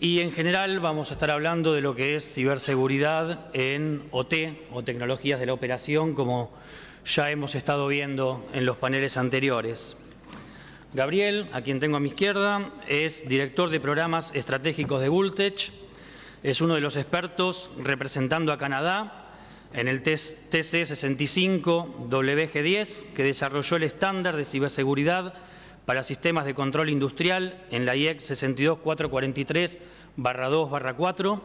Y en general vamos a estar hablando de lo que es ciberseguridad en OT o tecnologías de la operación, como ya hemos estado viendo en los paneles anteriores. Gabriel, a quien tengo a mi izquierda, es director de programas estratégicos de Vultech, es uno de los expertos representando a Canadá en el TC65WG10, que desarrolló el estándar de ciberseguridad para sistemas de control industrial en la IEC 62443-2-4.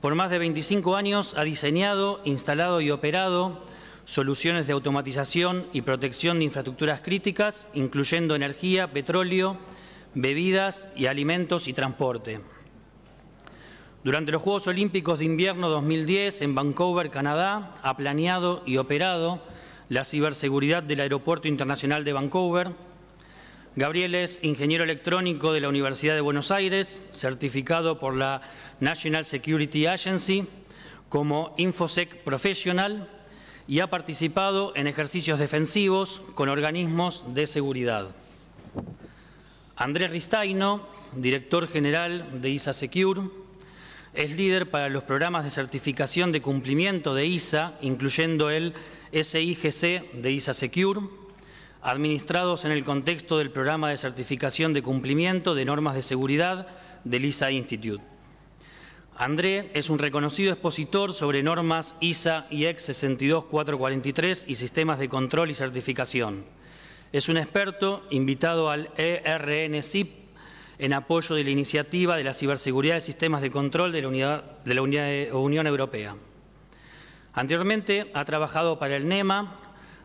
Por más de 25 años ha diseñado, instalado y operado soluciones de automatización y protección de infraestructuras críticas, incluyendo energía, petróleo, bebidas y alimentos y transporte. Durante los Juegos Olímpicos de Invierno 2010 en Vancouver, Canadá, ha planeado y operado la ciberseguridad del Aeropuerto Internacional de Vancouver, Gabriel es ingeniero electrónico de la Universidad de Buenos Aires, certificado por la National Security Agency como InfoSec Professional y ha participado en ejercicios defensivos con organismos de seguridad. Andrés Ristaino, director general de ISA Secure, es líder para los programas de certificación de cumplimiento de ISA, incluyendo el SIGC de ISA Secure administrados en el contexto del programa de certificación de cumplimiento de normas de seguridad del ISA Institute. André es un reconocido expositor sobre normas ISA y EX 62443 y sistemas de control y certificación. Es un experto invitado al ERN-SIP en apoyo de la iniciativa de la ciberseguridad de sistemas de control de la, unidad, de la Unión Europea. Anteriormente ha trabajado para el NEMA,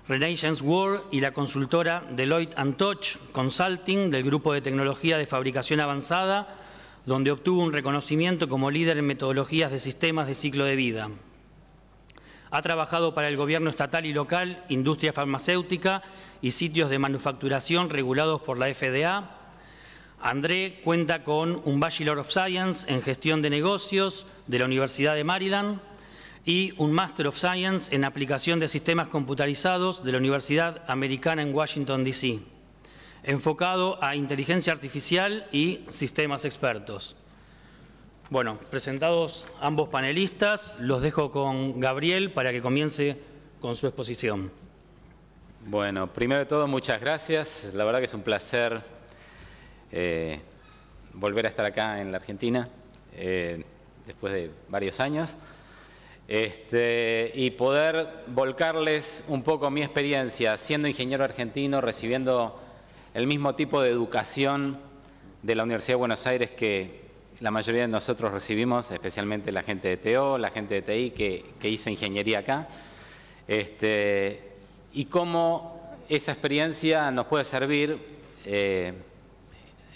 Renaissance World y la consultora Deloitte Touch Consulting del Grupo de Tecnología de Fabricación Avanzada, donde obtuvo un reconocimiento como líder en metodologías de sistemas de ciclo de vida. Ha trabajado para el gobierno estatal y local, industria farmacéutica y sitios de manufacturación regulados por la FDA. André cuenta con un Bachelor of Science en Gestión de Negocios de la Universidad de Maryland y un Master of Science en aplicación de sistemas computarizados de la Universidad Americana en Washington, D.C., enfocado a inteligencia artificial y sistemas expertos. Bueno, presentados ambos panelistas, los dejo con Gabriel para que comience con su exposición. Bueno, primero de todo, muchas gracias. La verdad que es un placer eh, volver a estar acá en la Argentina eh, después de varios años. Este, y poder volcarles un poco mi experiencia siendo ingeniero argentino, recibiendo el mismo tipo de educación de la Universidad de Buenos Aires que la mayoría de nosotros recibimos, especialmente la gente de TO, la gente de TI que, hizo ingeniería acá, este, y cómo esa experiencia nos puede servir eh,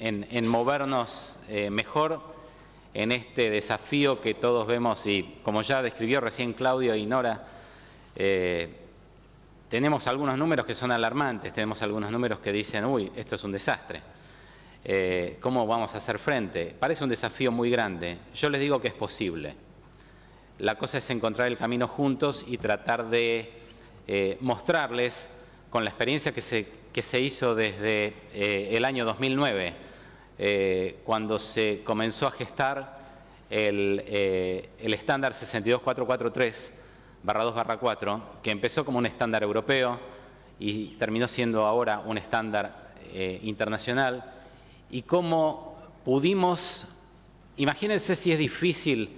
en, movernos eh, mejor en este desafío que todos vemos y como ya describió recién Claudio y Nora, eh, tenemos algunos números que son alarmantes, tenemos algunos números que dicen, uy, esto es un desastre, eh, ¿cómo vamos a hacer frente? Parece un desafío muy grande, yo les digo que es posible. La cosa es encontrar el camino juntos y tratar de eh, mostrarles con la experiencia que se, que se hizo desde el año 2009, eh, cuando se comenzó a gestar el, eh, estándar 62443 2 4, que empezó como un estándar europeo y terminó siendo ahora un estándar eh, internacional, y cómo pudimos, imagínense si es difícil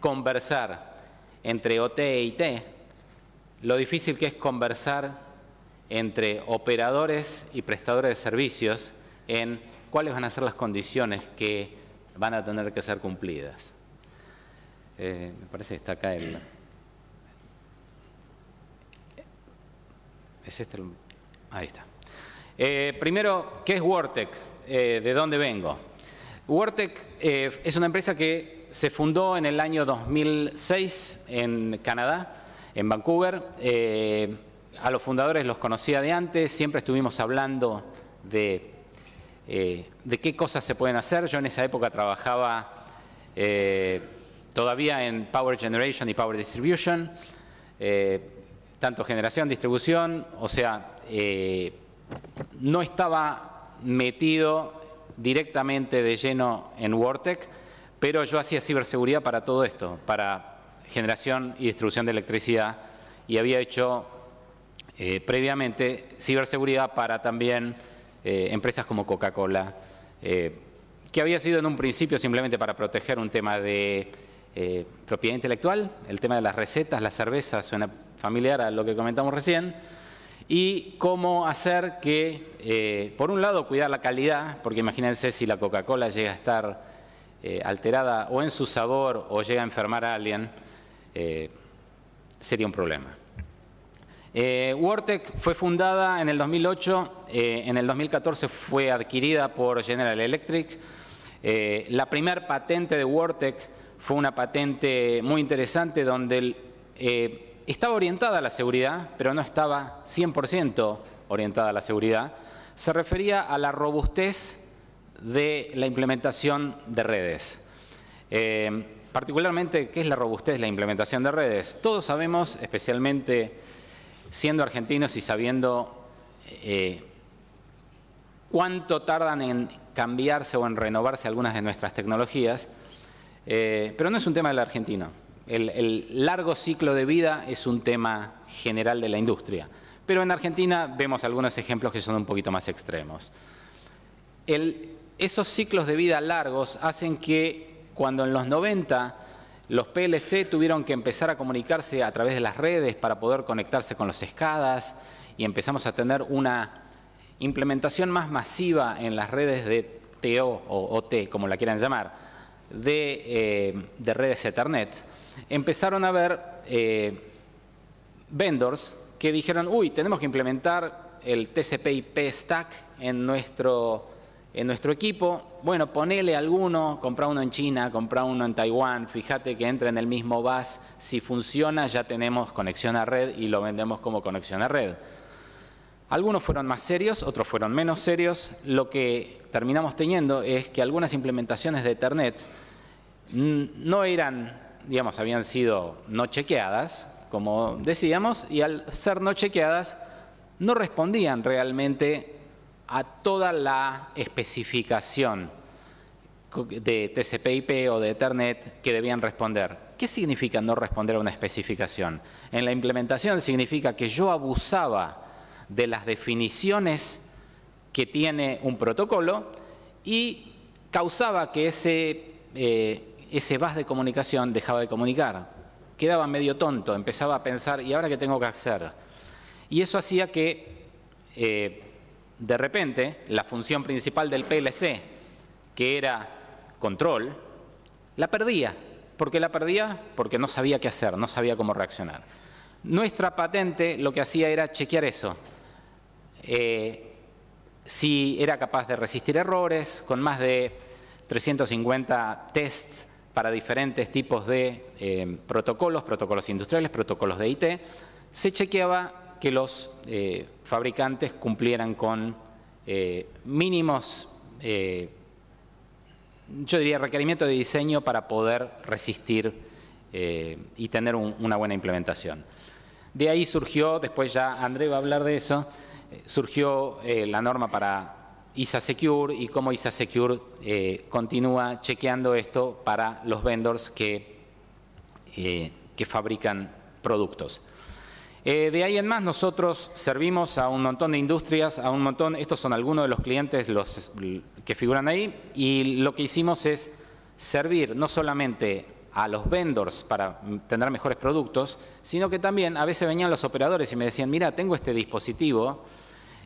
conversar entre OT y T, lo difícil que es conversar entre operadores y prestadores de servicios en cuáles van a ser las condiciones que van a tener que ser cumplidas. Eh, me parece que está acá el... ¿Es este el... Ahí está. Eh, primero, ¿qué es Wortec? Eh, ¿De dónde vengo? Wortec es una empresa que se fundó en el año 2006 en Canadá, en Vancouver. a los fundadores los conocía de antes, siempre estuvimos hablando de eh, de qué cosas se pueden hacer. Yo en esa época trabajaba eh, todavía en Power Generation y Power Distribution, eh, tanto generación, distribución, o sea, no estaba metido directamente de lleno en WordTech, pero yo hacía ciberseguridad para todo esto, para generación y distribución de electricidad, y había hecho previamente ciberseguridad para también eh, empresas como Coca-Cola, eh, que había sido en un principio simplemente para proteger un tema de eh, propiedad intelectual, el tema de las recetas, las cervezas, suena familiar a lo que comentamos recién, y cómo hacer que, por un lado, cuidar la calidad, porque imagínense si la Coca-Cola llega a estar alterada o en su sabor o llega a enfermar a alguien, sería un problema. Eh, fue fundada en el 2008, eh, en el 2014 fue adquirida por General Electric. Eh, la primera patente de Wortec fue una patente muy interesante donde eh, estaba orientada a la seguridad, pero no estaba 100% orientada a la seguridad. Se refería a la robustez de la implementación de redes. particularmente, ¿qué es la robustez de la implementación de redes? Todos sabemos, especialmente siendo argentinos y sabiendo eh, cuánto tardan en cambiarse o en renovarse algunas de nuestras tecnologías, eh, pero no es un tema del argentino. El, largo ciclo de vida es un tema general de la industria, pero en Argentina vemos algunos ejemplos que son un poquito más extremos. esos ciclos de vida largos hacen que cuando en los 90 los PLC tuvieron que empezar a comunicarse a través de las redes para poder conectarse con los escadas y empezamos a tener una implementación más masiva en las redes de TO o OT, como la quieran llamar, eh, de, redes Ethernet. Empezaron a haber eh, vendors que dijeron, uy, tenemos que implementar el TCP/IP stack en nuestro en nuestro equipo, bueno, ponele alguno, compra uno en China, compra uno en Taiwán, fíjate que entra en el mismo bus, si funciona ya tenemos conexión a red y lo vendemos como conexión a red. Algunos fueron más serios, otros fueron menos serios. Lo que terminamos teniendo es que algunas implementaciones de Ethernet no eran, digamos, habían sido no chequeadas, como decíamos, y al ser no chequeadas no respondían realmente a toda la especificación de TCP/IP o de Ethernet que debían responder. ¿Qué significa no responder a una especificación? En la implementación significa que yo abusaba de las definiciones que tiene un protocolo y causaba que ese, eh, ese bus de comunicación dejaba de comunicar. Quedaba medio tonto, empezaba a pensar, ¿y ahora qué tengo que hacer? Y eso hacía que... Eh, de repente la función principal del PLC, que era control, la perdía. ¿Por qué la perdía? Porque no sabía qué hacer, no sabía cómo reaccionar. Nuestra patente lo que hacía era chequear eso. Eh, si era capaz de resistir errores, con más de 350 tests para diferentes tipos de eh, protocolos, protocolos industriales, protocolos de IT, se chequeaba que los eh, fabricantes cumplieran con eh, mínimos, eh, yo diría, requerimientos de diseño para poder resistir y tener una buena implementación. De ahí surgió, después ya André va a hablar de eso, surgió la norma para ISA Secure y cómo ISA Secure continúa chequeando esto para los vendors que fabrican productos. Eh, de ahí en más nosotros servimos a un montón de industrias, a un montón, estos son algunos de los clientes los, que figuran ahí, y lo que hicimos es servir no solamente a los vendors para tener mejores productos, sino que también a veces venían los operadores y me decían, mira, tengo este dispositivo,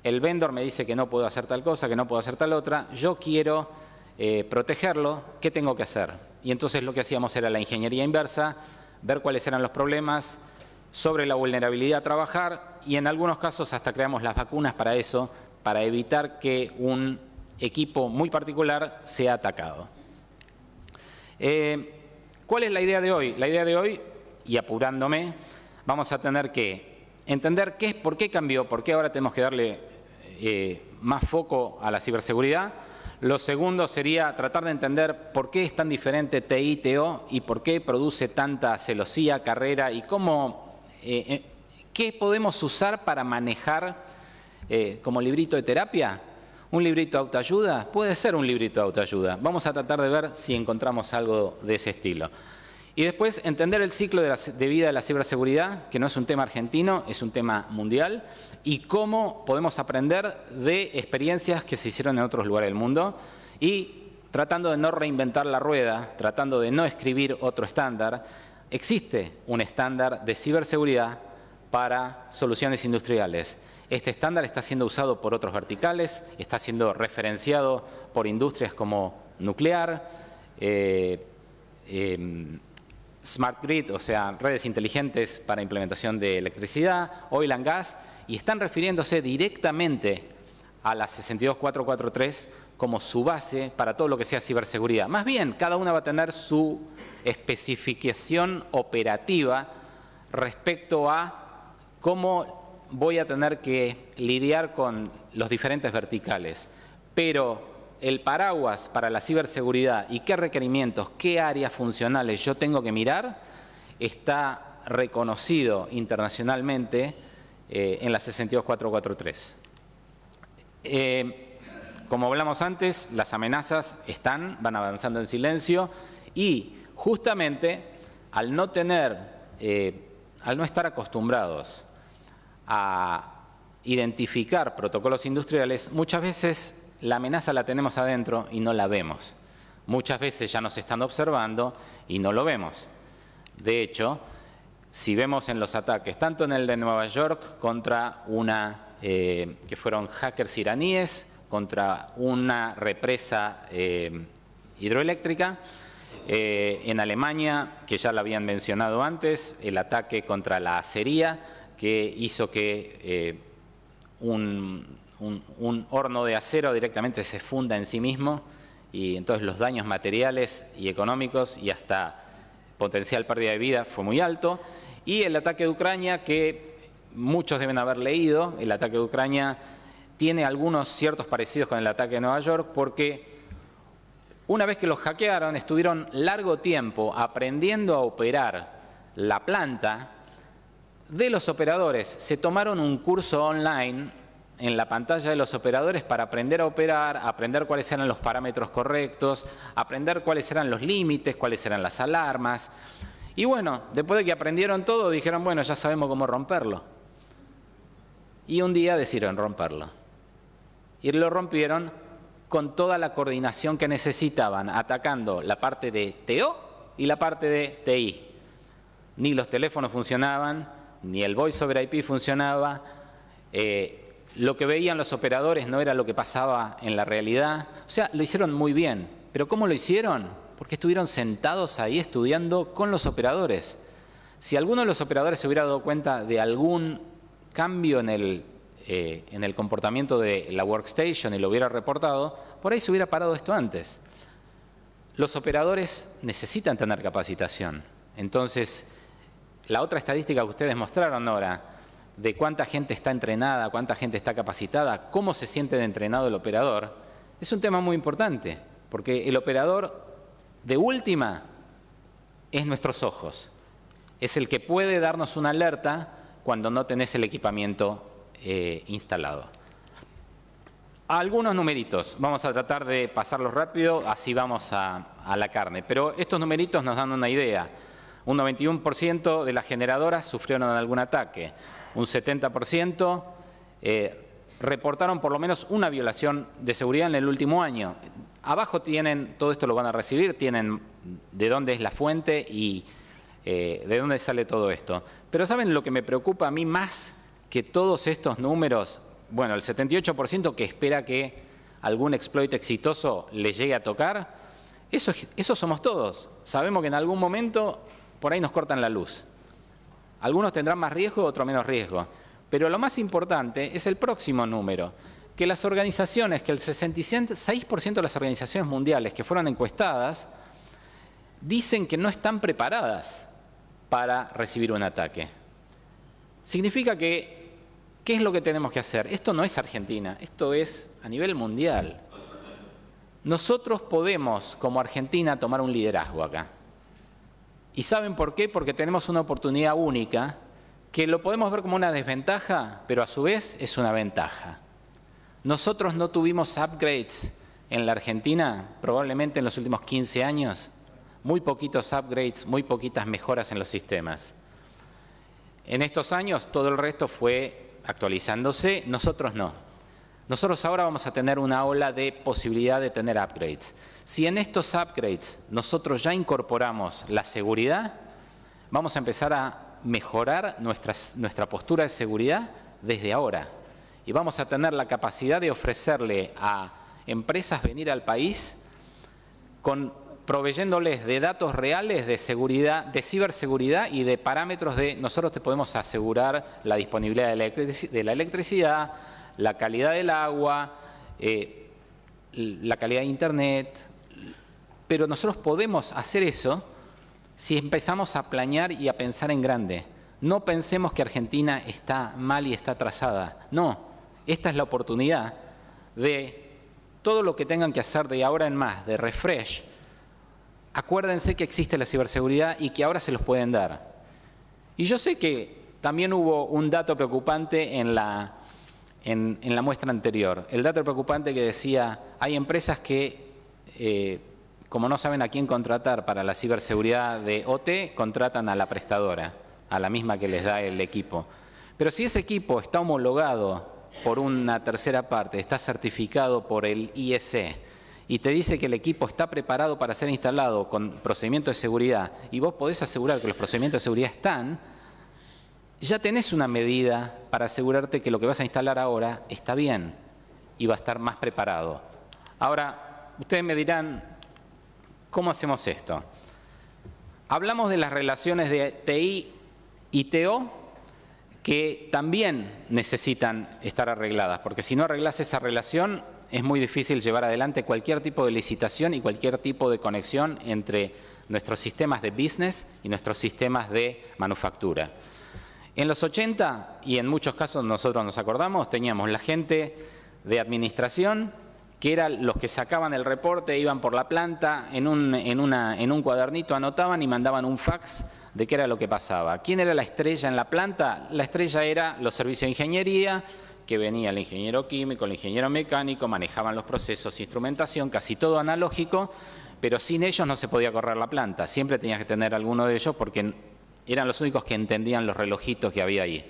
el vendor me dice que no puedo hacer tal cosa, que no puedo hacer tal otra, yo quiero eh, protegerlo, ¿qué tengo que hacer? Y entonces lo que hacíamos era la ingeniería inversa, ver cuáles eran los problemas, sobre la vulnerabilidad a trabajar y en algunos casos hasta creamos las vacunas para eso, para evitar que un equipo muy particular sea atacado. Eh, ¿Cuál es la idea de hoy? La idea de hoy, y apurándome, vamos a tener que entender qué es, por qué cambió, por qué ahora tenemos que darle eh, más foco a la ciberseguridad. Lo segundo sería tratar de entender por qué es tan diferente TITO y por qué produce tanta celosía, carrera y cómo eh, eh, ¿qué podemos usar para manejar eh, como librito de terapia? ¿Un librito de autoayuda? Puede ser un librito de autoayuda. Vamos a tratar de ver si encontramos algo de ese estilo. Y después entender el ciclo de, vida de la ciberseguridad, que no es un tema argentino, es un tema mundial, y cómo podemos aprender de experiencias que se hicieron en otros lugares del mundo y tratando de no reinventar la rueda, tratando de no escribir otro estándar, existe un estándar de ciberseguridad para soluciones industriales. Este estándar está siendo usado por otros verticales, está siendo referenciado por industrias como nuclear, eh, em, smart grid, o sea, redes inteligentes para implementación de electricidad, oil and gas, y están refiriéndose directamente a la 62443 como su base para todo lo que sea ciberseguridad. Más bien, cada una va a tener su especificación operativa respecto a cómo voy a tener que lidiar con los diferentes verticales. Pero el paraguas para la ciberseguridad y qué requerimientos, qué áreas funcionales yo tengo que mirar, está reconocido internacionalmente eh, en la 62443. Eh, como hablamos antes, las amenazas están, van avanzando en silencio y justamente al no tener, eh, al no estar acostumbrados a identificar protocolos industriales, muchas veces la amenaza la tenemos adentro y no la vemos. Muchas veces ya nos están observando y no lo vemos. De hecho, si vemos en los ataques, tanto en el de Nueva York contra una, eh, que fueron hackers iraníes, contra una represa eh, hidroeléctrica, eh, en Alemania, que ya lo habían mencionado antes, el ataque contra la acería, que hizo que eh, un, un, horno de acero directamente se funda en sí mismo y entonces los daños materiales y económicos y hasta potencial pérdida de vida fue muy alto. Y el ataque de Ucrania, que muchos deben haber leído, el ataque de Ucrania tiene algunos ciertos parecidos con el ataque de Nueva York porque una vez que los hackearon, estuvieron largo tiempo aprendiendo a operar la planta. De los operadores se tomaron un curso online en la pantalla de los operadores para aprender a operar, aprender cuáles eran los parámetros correctos, aprender cuáles eran los límites, cuáles eran las alarmas. Y bueno, después de que aprendieron todo, dijeron, bueno, ya sabemos cómo romperlo. Y un día decidieron romperlo. Y lo rompieron con toda la coordinación que necesitaban, atacando la parte de TO y la parte de TI. Ni los teléfonos funcionaban, ni el voice over IP funcionaba, eh, lo que veían los operadores no era lo que pasaba en la realidad. O sea, lo hicieron muy bien. ¿Pero cómo lo hicieron? Porque estuvieron sentados ahí estudiando con los operadores. Si alguno de los operadores se hubiera dado cuenta de algún cambio en el eh, en el comportamiento de la workstation y lo hubiera reportado, por ahí se hubiera parado esto antes. Los operadores necesitan tener capacitación. Entonces, la otra estadística que ustedes mostraron ahora, de cuánta gente está entrenada, cuánta gente está capacitada, cómo se siente entrenado el operador, es un tema muy importante, porque el operador de última es nuestros ojos. Es el que puede darnos una alerta cuando no tenés el equipamiento eh, instalado. Algunos numeritos, vamos a tratar de pasarlos rápido, así vamos a, a la carne, pero estos numeritos nos dan una idea. Un 91% de las generadoras sufrieron algún ataque, un 70% eh, reportaron por lo menos una violación de seguridad en el último año. Abajo tienen, todo esto lo van a recibir, tienen de dónde es la fuente y eh, de dónde sale todo esto. Pero ¿saben lo que me preocupa a mí más? que todos estos números, bueno, el 78% que espera que algún exploit exitoso le llegue a tocar, eso, eso somos todos. Sabemos que en algún momento por ahí nos cortan la luz. Algunos tendrán más riesgo, otros menos riesgo. Pero lo más importante es el próximo número, que las organizaciones, que el 66% de las organizaciones mundiales que fueron encuestadas, dicen que no están preparadas para recibir un ataque. Significa que ¿Qué es lo que tenemos que hacer? Esto no es Argentina, esto es a nivel mundial. Nosotros podemos, como Argentina, tomar un liderazgo acá. ¿Y saben por qué? Porque tenemos una oportunidad única que lo podemos ver como una desventaja, pero a su vez es una ventaja. Nosotros no tuvimos upgrades en la Argentina, probablemente en los últimos 15 años, muy poquitos upgrades, muy poquitas mejoras en los sistemas. En estos años todo el resto fue actualizándose, nosotros no. Nosotros ahora vamos a tener una ola de posibilidad de tener upgrades. Si en estos upgrades nosotros ya incorporamos la seguridad, vamos a empezar a mejorar nuestras, nuestra postura de seguridad desde ahora. Y vamos a tener la capacidad de ofrecerle a empresas venir al país con proveyéndoles de datos reales de seguridad, de ciberseguridad y de parámetros de nosotros te podemos asegurar la disponibilidad de la electricidad, la calidad del agua, eh, la calidad de internet, pero nosotros podemos hacer eso si empezamos a planear y a pensar en grande. No pensemos que Argentina está mal y está atrasada. No, esta es la oportunidad de todo lo que tengan que hacer de ahora en más, de refresh, acuérdense que existe la ciberseguridad y que ahora se los pueden dar. Y yo sé que también hubo un dato preocupante en la, muestra anterior. El dato preocupante que decía, hay empresas que, eh, como no saben a quién contratar para la ciberseguridad de OT, contratan a la prestadora, a la misma que les da el equipo. Pero si ese equipo está homologado por una tercera parte, está certificado por el ISE y te dice que el equipo está preparado para ser instalado con procedimientos de seguridad y vos podés asegurar que los procedimientos de seguridad están, ya tenés una medida para asegurarte que lo que vas a instalar ahora está bien y va a estar más preparado. Ahora, ustedes me dirán, ¿cómo hacemos esto? Hablamos de las relaciones de TI y TO que también necesitan estar arregladas, porque si no arreglas esa relación, es muy difícil llevar adelante cualquier tipo de licitación y cualquier tipo de conexión entre nuestros sistemas de business y nuestros sistemas de manufactura. En los 80, y en muchos casos nosotros nos acordamos, teníamos la gente de administración, que eran los que sacaban el reporte, iban por la planta, en un, en, una, en un cuadernito anotaban y mandaban un fax de qué era lo que pasaba. ¿Quién era la estrella en la planta? La estrella era los servicios de ingeniería, que venía el ingeniero químico, el ingeniero mecánico, manejaban los procesos, instrumentación, casi todo analógico, pero sin ellos no se podía correr la planta. Siempre tenías que tener alguno de ellos porque eran los únicos que entendían los relojitos que había ahí.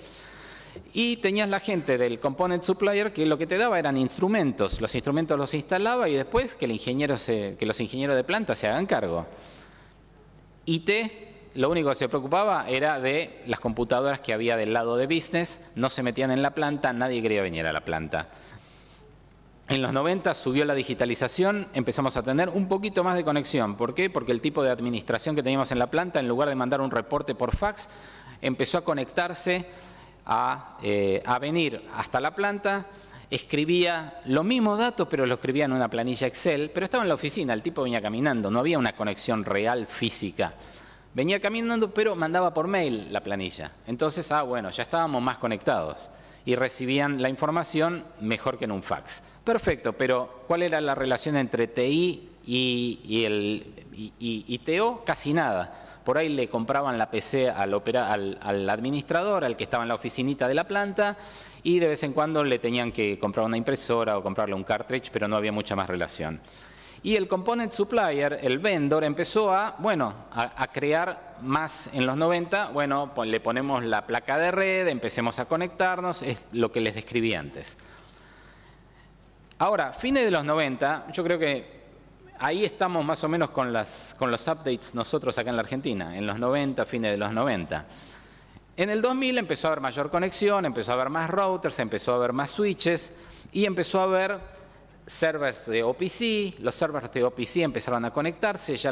Y tenías la gente del component supplier que lo que te daba eran instrumentos. Los instrumentos los instalaba y después que, que los ingenieros de planta se hagan cargo. IT lo único que se preocupaba era de las computadoras que había del lado de business, no se metían en la planta, nadie quería venir a la planta. En los 90 subió la digitalización, empezamos a tener un poquito más de conexión. ¿Por qué? Porque el tipo de administración que teníamos en la planta, en lugar de mandar un reporte por fax, empezó a conectarse, a, eh, venir hasta la planta, escribía los mismos datos, pero lo escribía en una planilla Excel, pero estaba en la oficina, el tipo venía caminando, no había una conexión real física. Venía caminando, pero mandaba por mail la planilla. Entonces, ah, bueno, ya estábamos más conectados y recibían la información mejor que en un fax. Perfecto, pero ¿cuál era la relación entre TI y, el, y, TO? Casi nada. Por ahí le compraban la PC al, al administrador, al que estaba en la oficinita de la planta, y de vez en cuando le tenían que comprar una impresora o comprarle un cartridge, pero no había mucha más relación. Y el component supplier, el vendor, empezó a, bueno, a, crear más en los 90, bueno, le ponemos la placa de red, empecemos a conectarnos, es lo que les describí antes. Ahora, fines de los 90, yo creo que ahí estamos más o menos con, las, con los updates nosotros acá en la Argentina, en los 90, fines de los 90. En el 2000 empezó a haber mayor conexión, empezó a haber más routers, empezó a haber más switches y empezó a haber servers de OPC, los servers de OPC empezaron a conectarse, ya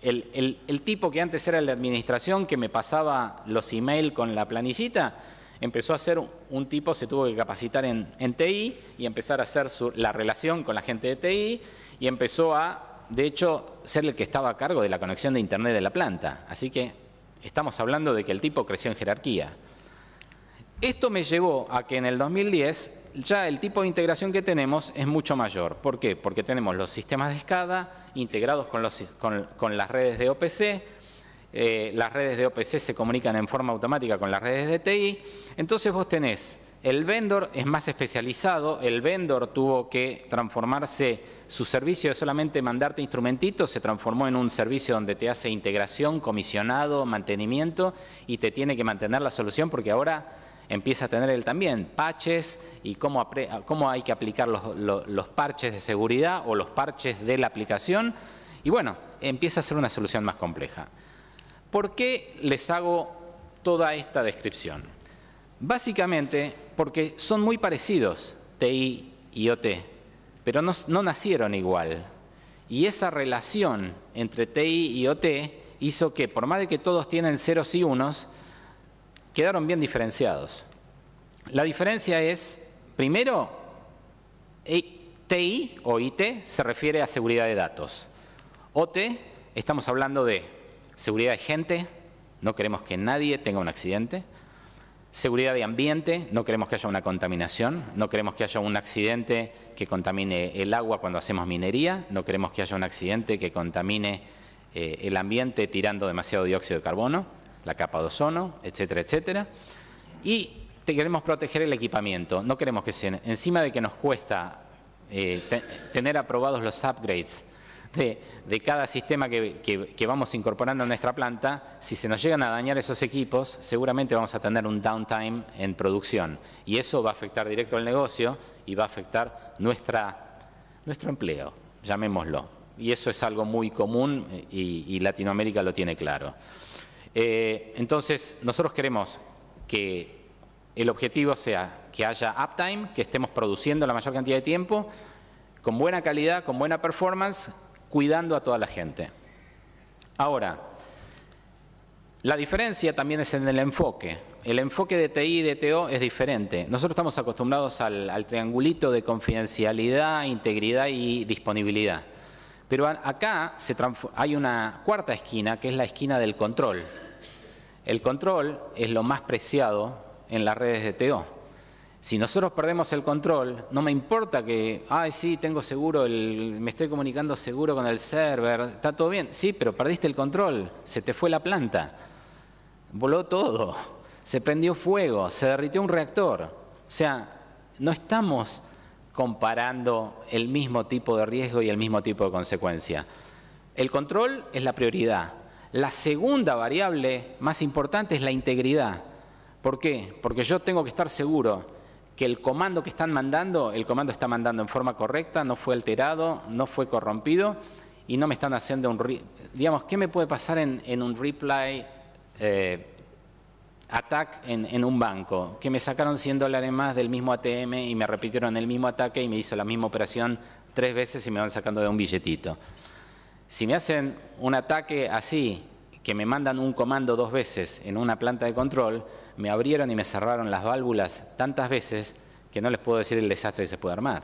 el, tipo que antes era la administración que me pasaba los emails con la planillita, empezó a ser un, tipo, se tuvo que capacitar en, TI y empezar a hacer la relación con la gente de TI y empezó a, de hecho, ser el que estaba a cargo de la conexión de Internet de la planta. Así que estamos hablando de que el tipo creció en jerarquía. Esto me llevó a que en el 2010 ya el tipo de integración que tenemos es mucho mayor. ¿Por qué? Porque tenemos los sistemas de SCADA integrados con, las redes de OPC, eh, las redes de OPC se comunican en forma automática con las redes de TI, entonces vos tenés, el vendor es más especializado, el vendor tuvo que transformarse, su servicio de solamente mandarte instrumentitos se transformó en un servicio donde te hace integración, comisionado, mantenimiento y te tiene que mantener la solución porque ahora empieza a tener él también, parches y cómo, cómo hay que aplicar los, parches de seguridad o los parches de la aplicación. Y bueno, empieza a ser una solución más compleja. ¿Por qué les hago toda esta descripción? Básicamente porque son muy parecidos TI y OT, pero no, no, nacieron igual. Y esa relación entre TI y OT hizo que, por más de que todos tienen ceros y unos, quedaron bien diferenciados. La diferencia es, primero, e, TI o IT se refiere a seguridad de datos. OT, estamos hablando de seguridad de gente, no queremos que nadie tenga un accidente. Seguridad de ambiente, no queremos que haya una contaminación, no queremos que haya un accidente que contamine el agua cuando hacemos minería, no queremos que haya un accidente que contamine eh, el ambiente tirando demasiado dióxido de carbono la capa de ozono, etcétera, etcétera. Y queremos proteger el equipamiento. No queremos que se, encima de que nos cuesta eh, tener aprobados los upgrades de, cada sistema que, vamos incorporando a nuestra planta, si se nos llegan a dañar esos equipos, seguramente vamos a tener un downtime en producción. Y eso va a afectar directo al negocio y va a afectar nuestro empleo, llamémoslo. Y eso es algo muy común eh, y Latinoamérica lo tiene claro. Eh, entonces, nosotros queremos que el objetivo sea que haya uptime, que estemos produciendo la mayor cantidad de tiempo, con buena calidad, con buena performance, cuidando a toda la gente. Ahora, la diferencia también es en el enfoque. El enfoque de TI y de TO es diferente. Nosotros estamos acostumbrados al, triangulito de confidencialidad, integridad y disponibilidad. Pero acá hay una cuarta esquina, que es la esquina del control. El control es lo más preciado en las redes de TO. Si nosotros perdemos el control, no me importa que, ay, sí, tengo seguro, me estoy comunicando seguro con el server, está todo bien. Sí, pero perdiste el control, se te fue la planta, voló todo, se prendió fuego, se derritió un reactor. O sea, no estamos comparando el mismo tipo de riesgo y el mismo tipo de consecuencia. El control es la prioridad, la segunda variable más importante es la integridad. ¿Por qué? Porque yo tengo que estar seguro que el comando que están mandando, el comando está mandando en forma correcta, no fue alterado, no fue corrompido y no me están haciendo un... digamos, ¿qué me puede pasar en, un reply eh, attack en, en, un banco? Que me sacaron 100 dólares más del mismo ATM y me repitieron el mismo ataque y me hizo la misma operación tres veces y me van sacando de un billetito. Si me hacen un ataque así, que me mandan un comando dos veces en una planta de control, me abrieron y me cerraron las válvulas tantas veces que no les puedo decir el desastre que se puede armar.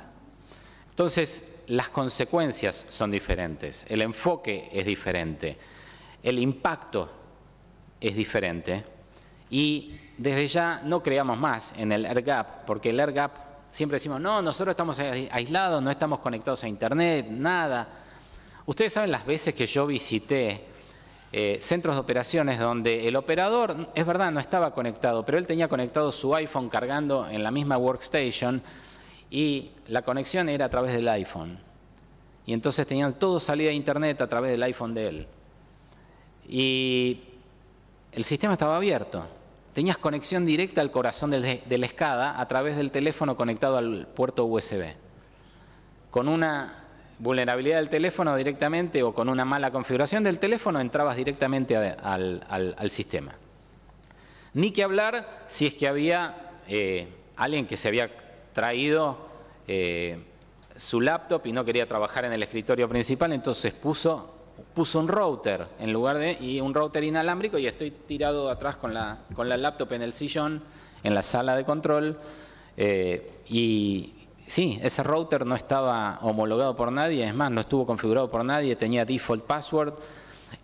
Entonces, las consecuencias son diferentes, el enfoque es diferente, el impacto es diferente y desde ya no creamos más en el gap, porque el gap siempre decimos, no, nosotros estamos aislados, no estamos conectados a Internet, nada. Ustedes saben las veces que yo visité eh, centros de operaciones donde el operador, es verdad, no estaba conectado, pero él tenía conectado su iPhone cargando en la misma workstation y la conexión era a través del iPhone. Y entonces tenían todo salida a internet a través del iPhone de él. Y el sistema estaba abierto. Tenías conexión directa al corazón de la escada a través del teléfono conectado al puerto USB. Con una vulnerabilidad del teléfono directamente o con una mala configuración del teléfono entrabas directamente al, sistema. Ni que hablar si es que había eh, alguien que se había traído eh, su laptop y no quería trabajar en el escritorio principal, entonces puso, un router en lugar de y un router inalámbrico y estoy tirado atrás con la, con la laptop en el sillón, en la sala de control eh, y Sí, ese router no estaba homologado por nadie, es más, no estuvo configurado por nadie, tenía default password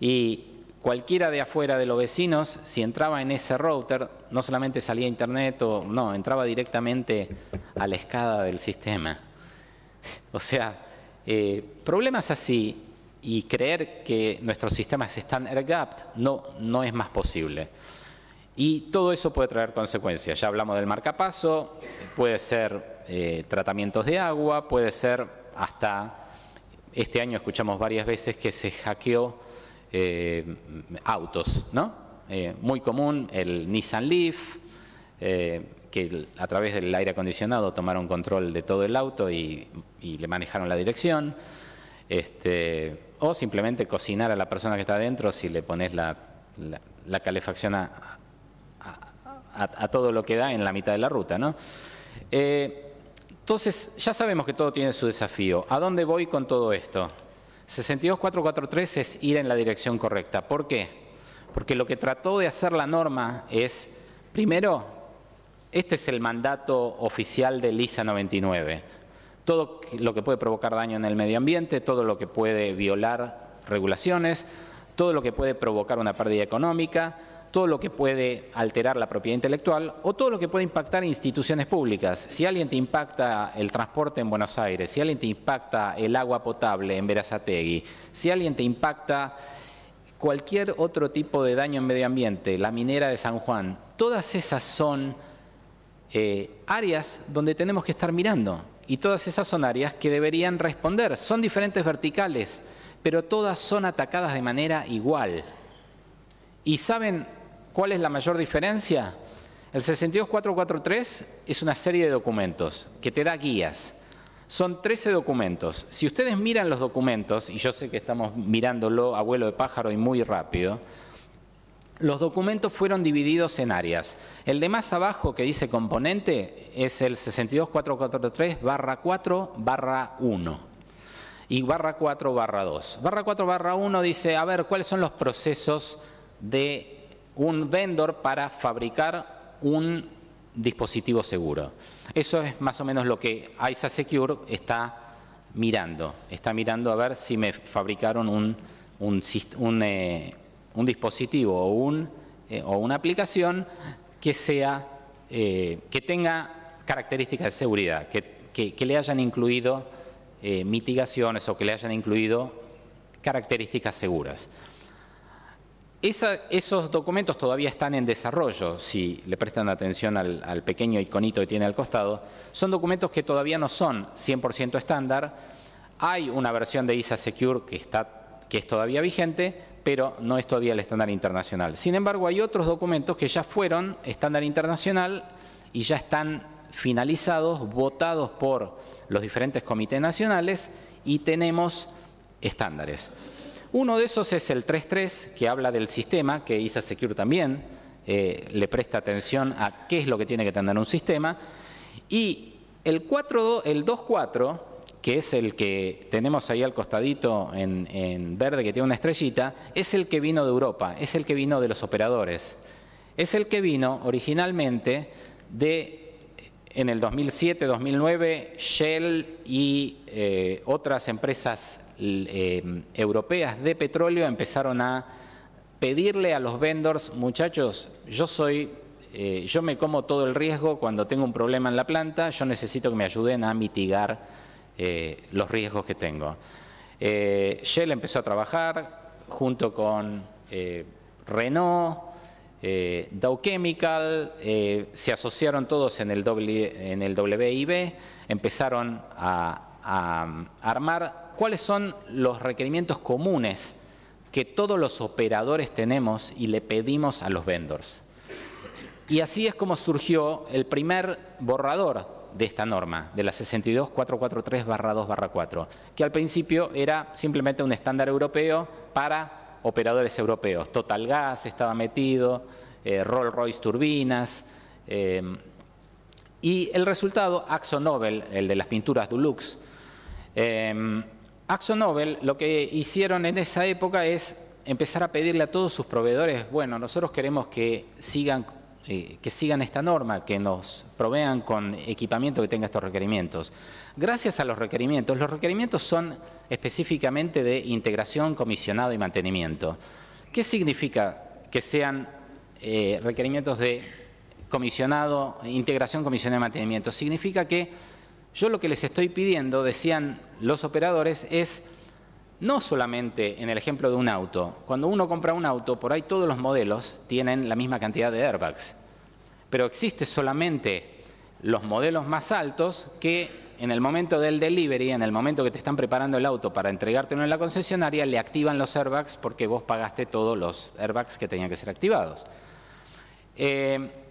y cualquiera de afuera de los vecinos, si entraba en ese router, no solamente salía internet o no, entraba directamente a la escada del sistema. O sea, eh, problemas así y creer que nuestros sistemas están air-gapped no, no es más posible. Y todo eso puede traer consecuencias. Ya hablamos del marcapaso, puede ser eh, tratamientos de agua, puede ser hasta, este año escuchamos varias veces que se hackeó eh, autos, ¿no? Eh, muy común el Nissan Leaf, que a través del aire acondicionado tomaron control de todo el auto y, le manejaron la dirección. Este, o simplemente cocinar a la persona que está adentro si le pones la, calefacción a, todo lo que da en la mitad de la ruta. ¿no? Entonces, ya sabemos que todo tiene su desafío. ¿A dónde voy con todo esto? 62443 es ir en la dirección correcta. ¿Por qué? Porque lo que trató de hacer la norma es, primero, este es el mandato oficial del ISA 99. Todo lo que puede provocar daño en el medio ambiente, todo lo que puede violar regulaciones, todo lo que puede provocar una pérdida económica, todo lo que puede alterar la propiedad intelectual o todo lo que puede impactar instituciones públicas. Si alguien te impacta el transporte en Buenos Aires, si alguien te impacta el agua potable en Verazategui, si alguien te impacta cualquier otro tipo de daño en medio ambiente, la minera de San Juan, todas esas son eh, áreas donde tenemos que estar mirando y todas esas son áreas que deberían responder. Son diferentes verticales, pero todas son atacadas de manera igual. Y saben, ¿Cuál es la mayor diferencia? El 62443 es una serie de documentos que te da guías. Son 13 documentos. Si ustedes miran los documentos, y yo sé que estamos mirándolo vuelo de pájaro y muy rápido, los documentos fueron divididos en áreas. El de más abajo que dice componente es el 62443 barra 4 barra 1 y barra 4 barra 2. Barra 4 barra 1 dice, a ver, ¿cuáles son los procesos de un vendor para fabricar un dispositivo seguro. Eso es más o menos lo que ISA Secure está mirando. Está mirando a ver si me fabricaron un, eh, dispositivo eh, o, una aplicación que, eh, que tenga características de seguridad, que le hayan incluido mitigaciones o que le hayan incluido características seguras esos documentos todavía están en desarrollo, si le prestan atención al, pequeño iconito que tiene al costado. Son documentos que todavía no son 100% estándar. Hay una versión de ISA Secure que es todavía vigente, pero no es todavía el estándar internacional. Sin embargo, hay otros documentos que ya fueron estándar internacional y ya están finalizados, votados por los diferentes comités nacionales y tenemos estándares. Uno de esos es el 3.3, que habla del sistema, que ISA Secure también eh, le presta atención a qué es lo que tiene que tener un sistema. Y el 2.4, que es el que tenemos ahí al costadito en, verde que tiene una estrellita, es el que vino de Europa, es el que vino de los operadores. Es el que vino originalmente de, en el 2007-2009, Shell y eh, otras empresas Em, europeas de petróleo empezaron a pedirle a los vendors, muchachos, yo soy, eh, yo me como todo el riesgo cuando tengo un problema en la planta, yo necesito que me ayuden a mitigar eh, los riesgos que tengo. Eh, Shell empezó a trabajar junto con Renault, Dow Chemical, se asociaron todos en el WIB, empezaron a a, armar cuáles son los requerimientos comunes que todos los operadores tenemos y le pedimos a los vendors. Y así es como surgió el primer borrador de esta norma, de la 62443-2-4, que al principio era simplemente un estándar europeo para operadores europeos. Total Gas estaba metido, eh, Rolls Royce Turbinas, eh, y el resultado, Axo Nobel, el de las pinturas Dulux, eh, Axo Nobel lo que hicieron en esa época es empezar a pedirle a todos sus proveedores, bueno, nosotros queremos que sigan, eh, que sigan esta norma, que nos provean con equipamiento que tenga estos requerimientos. Gracias a los requerimientos, los requerimientos son específicamente de integración, comisionado y mantenimiento. ¿Qué significa que sean eh, requerimientos de comisionado, integración, comisionado y mantenimiento? Significa que yo lo que les estoy pidiendo, decían los operadores, es no solamente en el ejemplo de un auto. Cuando uno compra un auto, por ahí todos los modelos tienen la misma cantidad de airbags. Pero existe solamente los modelos más altos que en el momento del delivery, en el momento que te están preparando el auto para entregártelo en la concesionaria, le activan los airbags porque vos pagaste todos los airbags que tenían que ser activados. Eh,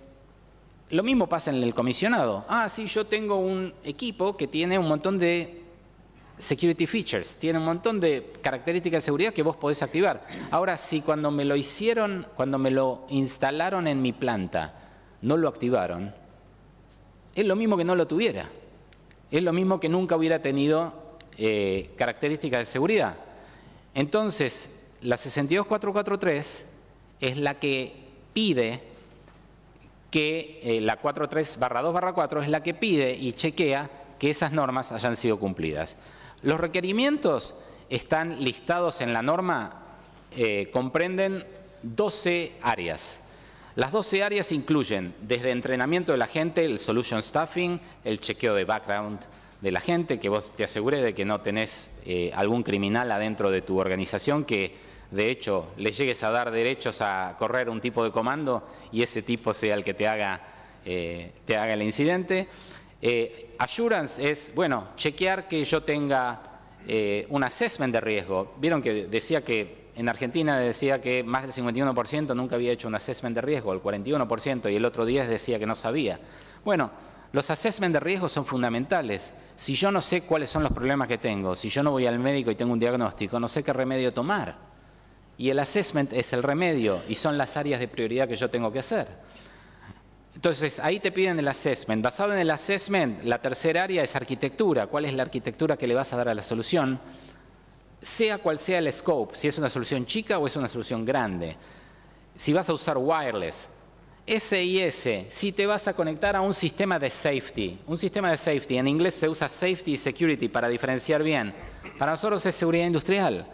lo mismo pasa en el comisionado. Ah, sí, yo tengo un equipo que tiene un montón de security features, tiene un montón de características de seguridad que vos podés activar. Ahora, si cuando me lo hicieron, cuando me lo instalaron en mi planta, no lo activaron, es lo mismo que no lo tuviera. Es lo mismo que nunca hubiera tenido eh, características de seguridad. Entonces, la 62443 es la que pide que eh, la 43 2 4 es la que pide y chequea que esas normas hayan sido cumplidas. Los requerimientos están listados en la norma, eh, comprenden 12 áreas. Las 12 áreas incluyen desde entrenamiento de la gente, el solution staffing, el chequeo de background de la gente, que vos te asegures de que no tenés eh, algún criminal adentro de tu organización que de hecho le llegues a dar derechos a correr un tipo de comando y ese tipo sea el que te haga, eh, te haga el incidente. Eh, assurance es, bueno, chequear que yo tenga eh, un assessment de riesgo. Vieron que decía que en Argentina decía que más del 51% nunca había hecho un assessment de riesgo, el 41% y el otro 10% decía que no sabía. Bueno, los assessment de riesgo son fundamentales. Si yo no sé cuáles son los problemas que tengo, si yo no voy al médico y tengo un diagnóstico, no sé qué remedio tomar. Y el assessment es el remedio y son las áreas de prioridad que yo tengo que hacer. Entonces, ahí te piden el assessment. Basado en el assessment, la tercera área es arquitectura. ¿Cuál es la arquitectura que le vas a dar a la solución? Sea cual sea el scope, si es una solución chica o es una solución grande. Si vas a usar wireless, SIS, si te vas a conectar a un sistema de safety. Un sistema de safety, en inglés se usa safety y security para diferenciar bien. Para nosotros es seguridad industrial.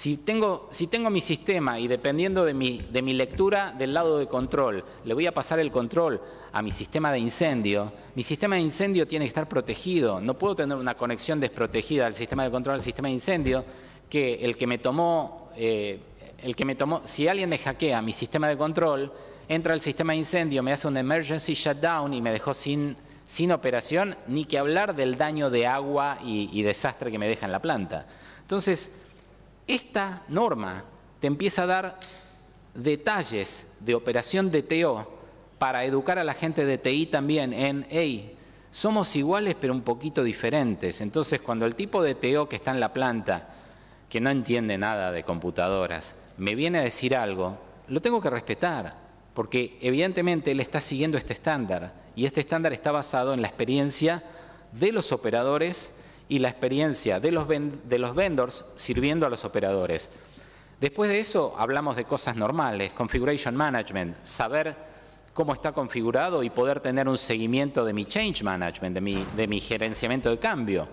Si tengo, mi sistema y dependiendo de mi, de mi lectura del lado de control, le voy a pasar el control a mi sistema de incendio, mi sistema de incendio tiene que estar protegido. No puedo tener una conexión desprotegida al sistema de control al sistema de incendio que el que me tomó, eh, el que me tomó, si alguien me hackea mi sistema de control, entra al sistema de incendio, me hace un emergency shutdown y me dejó sin, operación, ni que hablar del daño de agua y, y desastre que me deja en la planta. Entonces, esta norma te empieza a dar detalles de operación de TO para educar a la gente de TI también en, hey, somos iguales pero un poquito diferentes. Entonces, cuando el tipo de TO que está en la planta, que no entiende nada de computadoras, me viene a decir algo, lo tengo que respetar, porque evidentemente él está siguiendo este estándar y este estándar está basado en la experiencia de los operadores y la experiencia de los, de los vendors sirviendo a los operadores. Después de eso hablamos de cosas normales, configuration management, saber cómo está configurado y poder tener un seguimiento de mi change management, de mi, de mi gerenciamiento de cambio,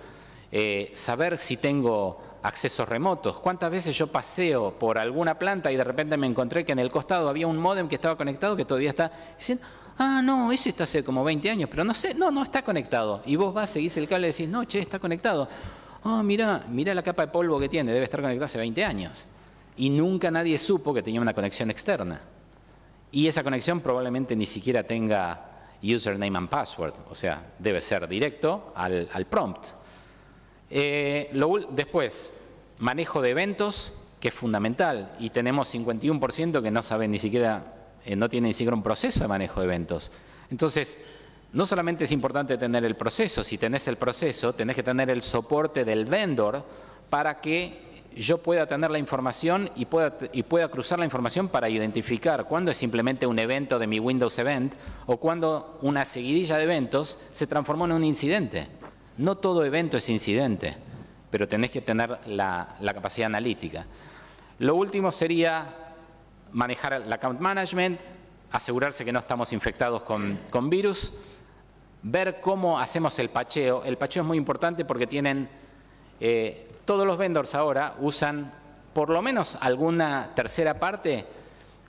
eh, saber si tengo accesos remotos. ¿Cuántas veces yo paseo por alguna planta y de repente me encontré que en el costado había un modem que estaba conectado que todavía está diciendo, ah, no, ese está hace como 20 años, pero no sé, no, no está conectado. Y vos vas, seguís el cable y decís, no, che, está conectado. Ah, mira, mira la capa de polvo que tiene, debe estar conectado hace 20 años. Y nunca nadie supo que tenía una conexión externa. Y esa conexión probablemente ni siquiera tenga username and password, o sea, debe ser directo al, prompt. Eh, después, manejo de eventos, que es fundamental, y tenemos 51% que no saben ni siquiera eh, no tiene ni siquiera un proceso de manejo de eventos. Entonces, no solamente es importante tener el proceso, si tenés el proceso, tenés que tener el soporte del vendor para que yo pueda tener la información y pueda, y pueda cruzar la información para identificar cuándo es simplemente un evento de mi Windows Event o cuándo una seguidilla de eventos se transformó en un incidente. No todo evento es incidente, pero tenés que tener la capacidad analítica. Lo último sería manejar el account management, asegurarse que no estamos infectados con, virus, ver cómo hacemos el pacheo. El pacheo es muy importante porque tienen, eh, todos los vendors ahora usan por lo menos alguna tercera parte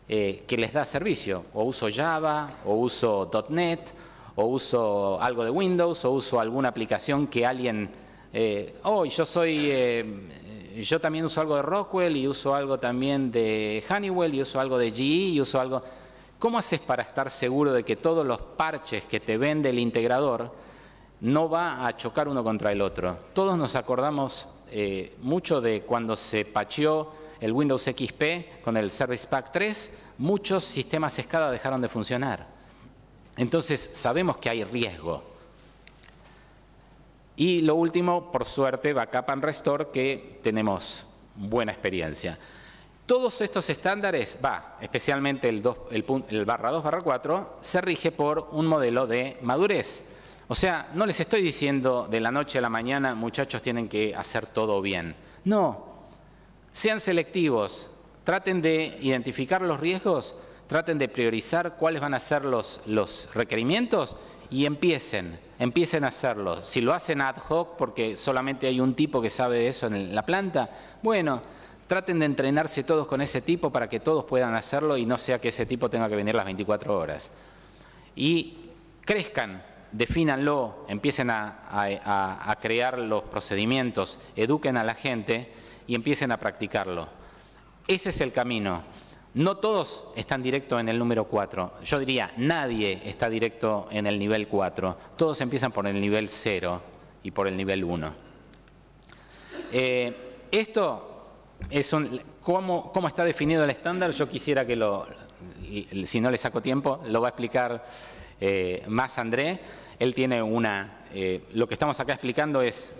eh, que les da servicio. O uso Java, o uso .NET, o uso algo de Windows, o uso alguna aplicación que alguien... hoy eh, oh, yo soy yo también uso algo de Rockwell y uso algo también de Honeywell y uso algo de GE y uso algo... ¿Cómo haces para estar seguro de que todos los parches que te vende el integrador no va a chocar uno contra el otro? Todos nos acordamos eh, mucho de cuando se pacheó el Windows XP con el Service Pack 3, muchos sistemas SCADA dejaron de funcionar. Entonces sabemos que hay riesgo. Y lo último, por suerte, Backup and Restore, que tenemos buena experiencia. Todos estos estándares, va, especialmente el, barra 2 barra 4, se rige por un modelo de madurez. O sea, no les estoy diciendo de la noche a la mañana, muchachos tienen que hacer todo bien. No, sean selectivos, traten de identificar los riesgos, traten de priorizar cuáles van a ser los, los requerimientos y empiecen, empiecen a hacerlo. Si lo hacen ad hoc porque solamente hay un tipo que sabe de eso en la planta, bueno, traten de entrenarse todos con ese tipo para que todos puedan hacerlo y no sea que ese tipo tenga que venir las 24 horas. Y crezcan, definanlo, empiecen a, a crear los procedimientos, eduquen a la gente y empiecen a practicarlo. Ese es el camino. No todos están directos en el número 4. Yo diría, nadie está directo en el nivel 4. Todos empiezan por el nivel 0 y por el nivel 1. Eh, esto es un... ¿cómo, está definido el estándar? Yo quisiera que lo... Si no le saco tiempo, lo va a explicar eh, más André. Él tiene una... Eh, lo que estamos acá explicando es...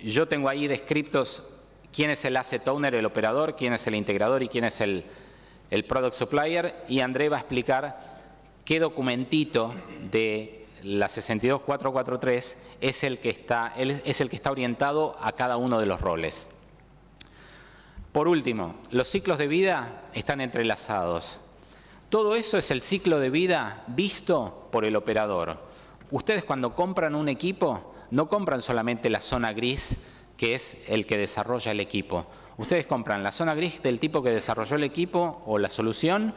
Yo tengo ahí descriptos quién es el asset owner, el operador, quién es el integrador y quién es el el Product Supplier, y André va a explicar qué documentito de la 62443 es el que está, es el que está orientado a cada uno de los roles. Por último, los ciclos de vida están entrelazados. Todo eso es el ciclo de vida visto por el operador. Ustedes cuando compran un equipo, no compran solamente la zona gris, que es el que desarrolla el equipo. Ustedes compran la zona gris del tipo que desarrolló el equipo o la solución,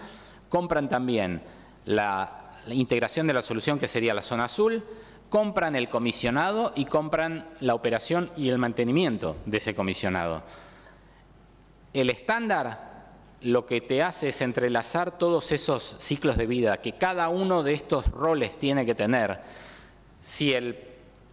compran también la, integración de la solución que sería la zona azul, compran el comisionado y compran la operación y el mantenimiento de ese comisionado. El estándar lo que te hace es entrelazar todos esos ciclos de vida que cada uno de estos roles tiene que tener. Si el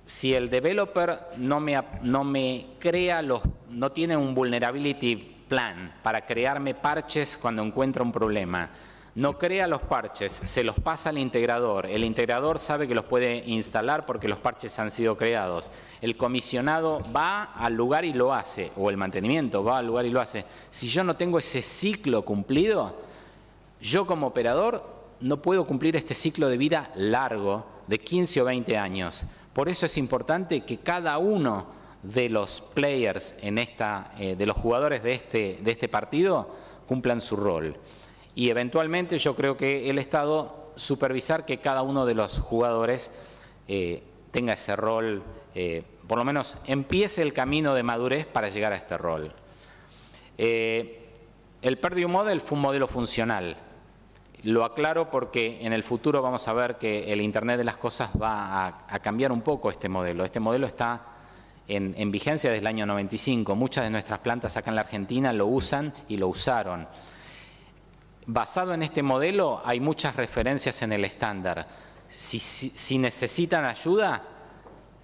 si el developer no me, crea los, no tiene un vulnerability plan para crearme parches cuando encuentro un problema, no crea los parches, se los pasa al integrador. El integrador sabe que los puede instalar porque los parches han sido creados. El comisionado va al lugar y lo hace, o el mantenimiento va al lugar y lo hace. Si yo no tengo ese ciclo cumplido, yo como operador no puedo cumplir este ciclo de vida largo de 15 o 20 años. Por eso es importante que cada uno de los players en esta, eh, de los jugadores este, de este, partido cumplan su rol. Y eventualmente yo creo que el Estado supervisar que cada uno de los jugadores eh, tenga ese rol, eh, por lo menos empiece el camino de madurez para llegar a este rol. el Purdue Model fue un modelo funcional, lo aclaro porque en el futuro vamos a ver que el Internet de las Cosas va a, cambiar un poco este modelo. Este modelo está en, vigencia desde el año 95. Muchas de nuestras plantas acá en la Argentina lo usan y lo usaron. Basado en este modelo hay muchas referencias en el estándar. Si, necesitan ayuda,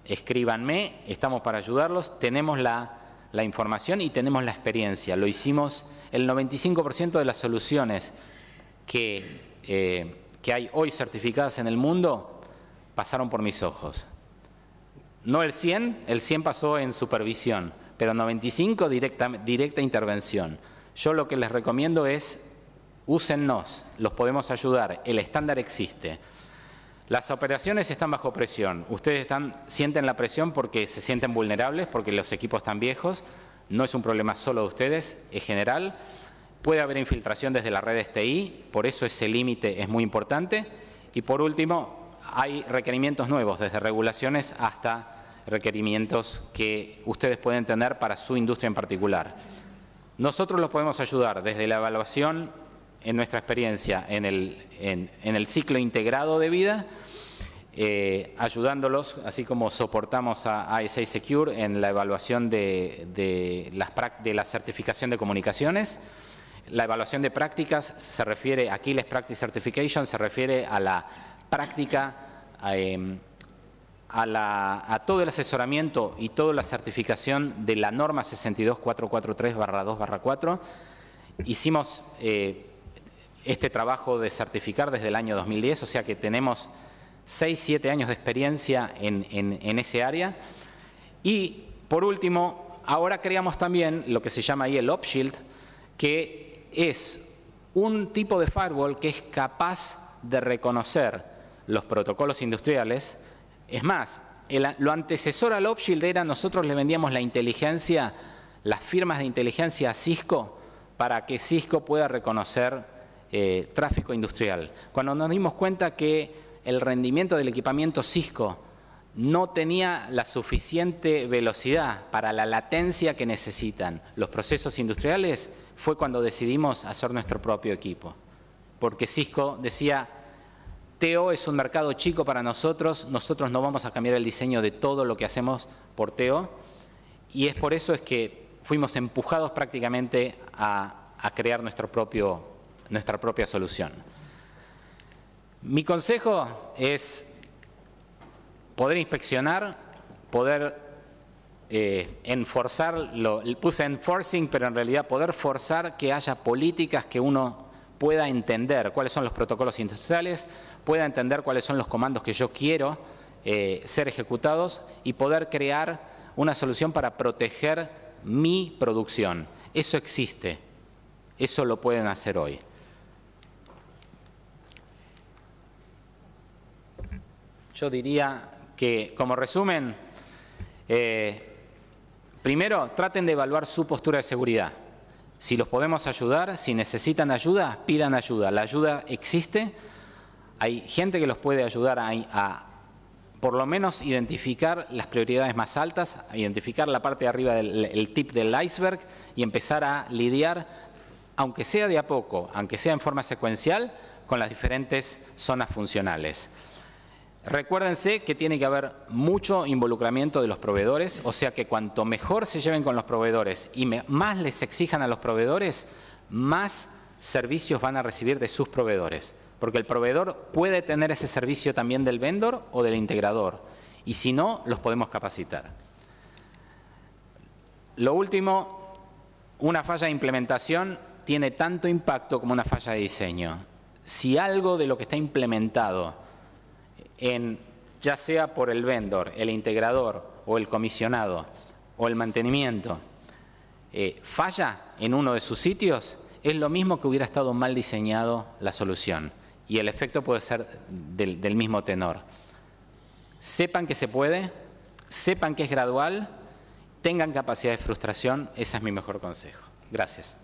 escríbanme, estamos para ayudarlos. Tenemos la información y tenemos la experiencia. Lo hicimos el 95% de las soluciones que, eh, que hay hoy certificadas en el mundo pasaron por mis ojos. No el 100, el 100 pasó en supervisión, pero 95 directa, directa intervención. Yo lo que les recomiendo es úsennos, los podemos ayudar, el estándar existe. Las operaciones están bajo presión, ustedes están, sienten la presión porque se sienten vulnerables, porque los equipos están viejos, no es un problema solo de ustedes, es general. Puede haber infiltración desde la red STI, por eso ese límite es muy importante. Y por último, hay requerimientos nuevos, desde regulaciones hasta requerimientos que ustedes pueden tener para su industria en particular. Nosotros los podemos ayudar desde la evaluación en nuestra experiencia en el, ciclo integrado de vida, eh, ayudándolos, así como soportamos a ASI Secure en la evaluación de, las, de la certificación de comunicaciones, la evaluación de prácticas se refiere, aquí les Practice Certification, se refiere a la práctica, em, a, la, todo el asesoramiento y toda la certificación de la norma 62443-2-4. Hicimos eh, este trabajo de certificar desde el año 2010, o sea que tenemos 6, 7 años de experiencia en, en, ese área. Y, por último, ahora creamos también lo que se llama ahí el OpShield, que es un tipo de firewall que es capaz de reconocer los protocolos industriales. Es más, lo antecesor al OpShield era nosotros le vendíamos la inteligencia, las firmas de inteligencia a Cisco para que Cisco pueda reconocer eh, tráfico industrial. Cuando nos dimos cuenta que el rendimiento del equipamiento Cisco no tenía la suficiente velocidad para la latencia que necesitan los procesos industriales, fue cuando decidimos hacer nuestro propio equipo. Porque Cisco decía, Teo es un mercado chico para nosotros, nosotros no vamos a cambiar el diseño de todo lo que hacemos por Teo y es por eso es que fuimos empujados prácticamente a, crear nuestro propio, nuestra propia solución. Mi consejo es poder inspeccionar, poder eh, enforzar, lo, puse enforcing, pero en realidad poder forzar que haya políticas que uno pueda entender cuáles son los protocolos industriales, pueda entender cuáles son los comandos que yo quiero eh, ser ejecutados y poder crear una solución para proteger mi producción. Eso existe, eso lo pueden hacer hoy. Yo diría que, como resumen, eh, Primero, traten de evaluar su postura de seguridad. Si los podemos ayudar, si necesitan ayuda, pidan ayuda. La ayuda existe, hay gente que los puede ayudar a, por lo menos identificar las prioridades más altas, identificar la parte de arriba del tip del iceberg y empezar a lidiar, aunque sea de a poco, aunque sea en forma secuencial, con las diferentes zonas funcionales. Recuérdense que tiene que haber mucho involucramiento de los proveedores, o sea que cuanto mejor se lleven con los proveedores y más les exijan a los proveedores, más servicios van a recibir de sus proveedores. Porque el proveedor puede tener ese servicio también del vendor o del integrador, y si no, los podemos capacitar. Lo último, una falla de implementación tiene tanto impacto como una falla de diseño. Si algo de lo que está implementado ya sea por el vendor, el integrador o el comisionado o el mantenimiento, eh, falla en uno de sus sitios, es lo mismo que hubiera estado mal diseñado la solución. Y el efecto puede ser del, del mismo tenor. Sepan que se puede, sepan que es gradual, tengan capacidad de frustración, ese es mi mejor consejo. Gracias.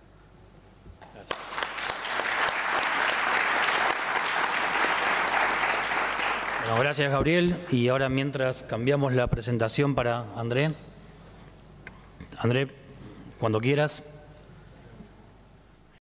gracias Gabriel. Y ahora mientras cambiamos la presentación para André. André, cuando quieras.